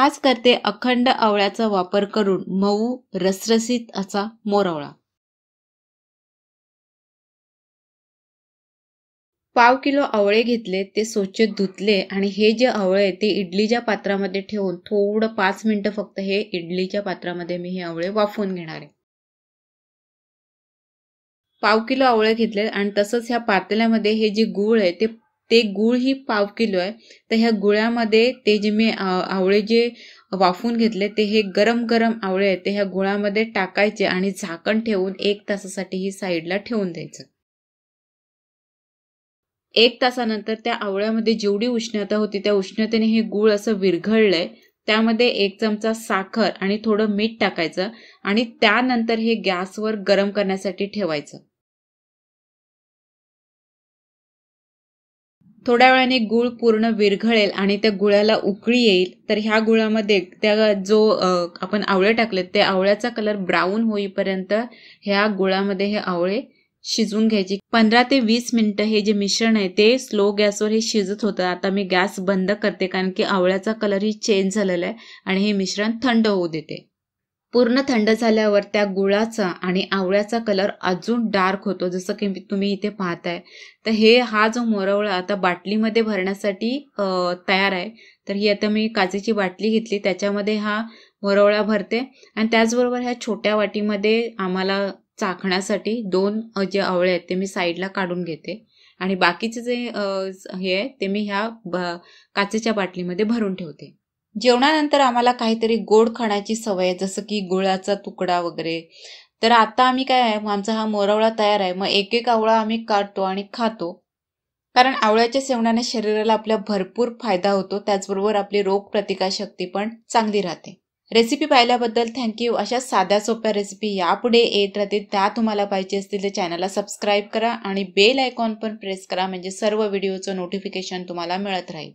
आज करते अखंड आवळ्याचा वापर करून मऊ रसरसीत असा मोरवळा पाव किलो आवळे घेतले ते स्वच्छ धुतले आणि हे जे आवळे ते इडलीच्या पात्रामध्ये ठेवून थोडं पाच मिनटं फक्त हे इडलीच्या पात्रामध्ये मी हे आवळे वाफवून घेणार आहे पाव किलो आवळे घेतले आणि तसंच ह्या पातेल्यामध्ये हे जे गूळ आहे ते ते गुळ ही पाव किलो आहे तर ह्या गुळामध्ये ते जे मी आवळे जे वाफून घेतले ते हे गरम गरम आवळे आहेत ते ह्या गुळामध्ये टाकायचे आणि झाकण ठेवून एक तासासाठी ही साईडला ठेवून द्यायचं एक तासानंतर त्या आवळ्यामध्ये जेवढी उष्णता होती त्या उष्णतेने हे गुळ असं विरघळलंय त्यामध्ये एक चमचा साखर आणि थोडं मीठ टाकायचं आणि त्यानंतर हे गॅसवर गरम करण्यासाठी ठेवायचं थोड्या वेळाने गुळ पूर्ण विरघळेल आणि त्या गुळाला उकळी येईल तर ह्या गुळामध्ये त्या जो आपण आवळे टाकलेत ते आवळ्याचा कलर ब्राऊन होईपर्यंत ह्या गुळामध्ये हे आवळे शिजवून घ्यायचे पंधरा ते वीस मिनिटं हे जे मिश्रण आहे ते स्लो गॅसवर हे शिजत होतं आता मी गॅस बंद करते कारण की आवळ्याचा कलरही चेंज झालेला आहे आणि हे मिश्रण थंड होऊ देते पूर्ण थंड झाल्यावर त्या गुळाचा आणि आवळ्याचा कलर अजून डार्क होतो जसं की तुम्ही इथे पाहताय तर हे हा जो मोरवळा आता बाटलीमध्ये भरण्यासाठी तयार आहे तर ही आता मी काचेची बाटली घेतली त्याच्यामध्ये हा मोरवळा भरते आणि त्याचबरोबर ह्या छोट्या वाटीमध्ये आम्हाला चाखण्यासाठी दोन जे आवळे आहेत ते मी साईडला काढून घेते आणि बाकीचे जे हे आहे ते मी ह्या काचेच्या बाटलीमध्ये भरून ठेवते जेवणानंतर आम्हाला काहीतरी गोड खाण्याची सवय आहे जसं की गुळाचा तुकडा वगैरे तर आता आम्ही काय आहे आमचा हा मोरावळा तयार आहे मग एक एक आवळा आम्ही काढतो आणि खातो कारण आवळ्याच्या सेवनाने शरीराला आपल्या भरपूर फायदा होतो त्याचबरोबर आपली रोगप्रतिकारशक्ती पण चांगली राहते रेसिपी पाहिल्याबद्दल थँक्यू अशा साध्या सोप्या रेसिपी यापुढे येत राहतील त्या तुम्हाला पाहिजे असतील तर चॅनलला सबस्क्राईब करा आणि बेल आयकॉन पण प्रेस करा म्हणजे सर्व व्हिडिओचं नोटिफिकेशन तुम्हाला मिळत राहील